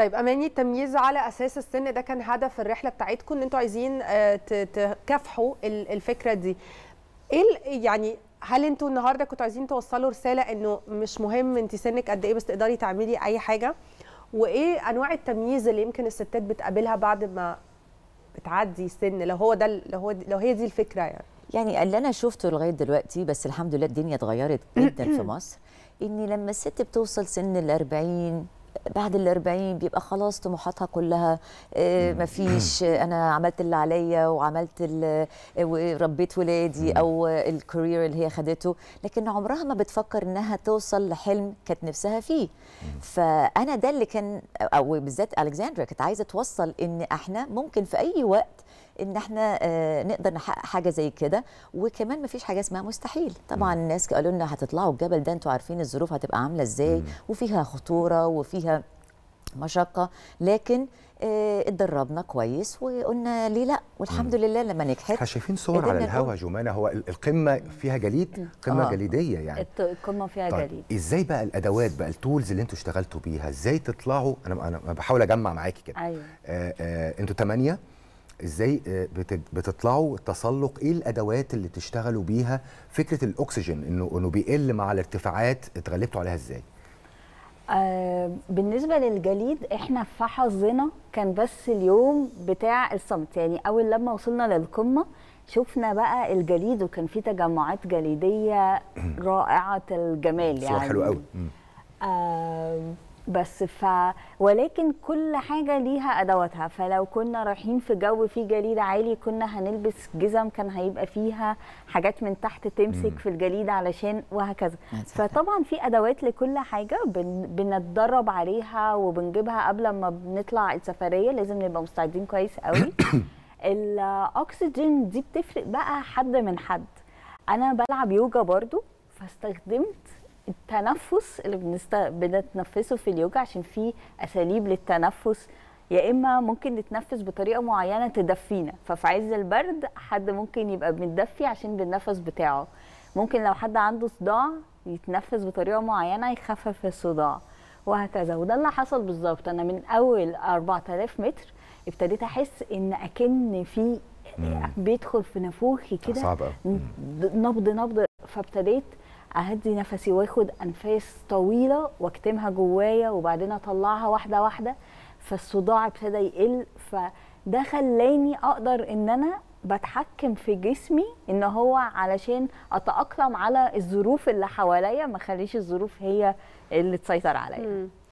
طيب اماني التمييز على اساس السن ده كان هدف الرحله بتاعتكم ان انتوا عايزين آه، تكافحوا الفكره دي ايه يعني هل انتوا النهارده كنتوا عايزين توصلوا رساله انه مش مهم انت سنك قد ايه بس تقدري تعملي اي حاجه وايه انواع التمييز اللي يمكن الستات بتقابلها بعد ما بتعدي السن لو هو ده لو هو لو هي دي الفكره يعني يعني اللي انا شفته لغايه دلوقتي بس الحمد لله الدنيا اتغيرت جدا في مصر ان لما الست بتوصل سن ال 40 بعد ال 40 بيبقى خلاص طموحاتها كلها آه، مفيش آه، انا عملت اللي عليا وعملت آه، وربيت ولادي او الكارير اللي هي خدته لكن عمرها ما بتفكر انها توصل لحلم كانت نفسها فيه فانا ده اللي كان او بالذات ألكساندرا كانت عايزه توصل ان احنا ممكن في اي وقت ان احنا نقدر نحقق حاجه زي كده وكمان مفيش حاجه اسمها مستحيل طبعا الناس قالوا لنا هتطلعوا الجبل ده انتوا عارفين الظروف هتبقى عامله ازاي وفيها خطوره وفيها مشقة لكن آه، اتدربنا كويس وقلنا ليه لا والحمد لله لما نجحت احنا شايفين صور على الهوا جمانة هو القمة فيها جليد قمة آه. جليدية يعني القمة فيها طيب جليد ازاي بقى الادوات بقى التولز اللي انتوا اشتغلتوا بيها ازاي تطلعوا انا انا بحاول اجمع معاكي كده ايوه آه، آه، انتوا ثمانية ازاي بتطلعوا التسلق ايه الادوات اللي تشتغلوا بيها فكره الاكسجين انه انه بيقل مع الارتفاعات اتغلبتوا عليها ازاي؟ آه، بالنسبه للجليد احنا في حظنا كان بس اليوم بتاع الصمت يعني اول لما وصلنا للقمه شفنا بقى الجليد وكان في تجمعات جليديه رائعه الجمال يعني حلو قوي آه، بس ف ولكن كل حاجه ليها ادواتها فلو كنا رايحين في جو فيه جليد عالي كنا هنلبس جزم كان هيبقى فيها حاجات من تحت تمسك في الجليد علشان وهكذا فطبعا في ادوات لكل حاجه بن... بنتدرب عليها وبنجيبها قبل ما بنطلع السفريه لازم نبقى مستعدين كويس قوي الاكسجين دي بتفرق بقى حد من حد انا بلعب يوجا برضو فاستخدمت التنفس اللي بنست... بنتنفسه في اليوجا عشان في اساليب للتنفس يا اما ممكن نتنفس بطريقه معينه تدفينا ففي عز البرد حد ممكن يبقى متدفي عشان بالنفس بتاعه ممكن لو حد عنده صداع يتنفس بطريقه معينه يخفف الصداع وهكذا وده اللي حصل بالظبط انا من اول 4000 متر ابتديت احس ان اكن في بيدخل في نافوخي كده نبض نبض فابتديت اهدي نفسي واخد انفاس طويله واكتمها جوايا وبعدين اطلعها واحده واحده فالصداع ابتدى يقل فده خلاني اقدر ان انا بتحكم في جسمي ان هو علشان اتاقلم على الظروف اللي حواليا ما خليش الظروف هي اللي تسيطر عليا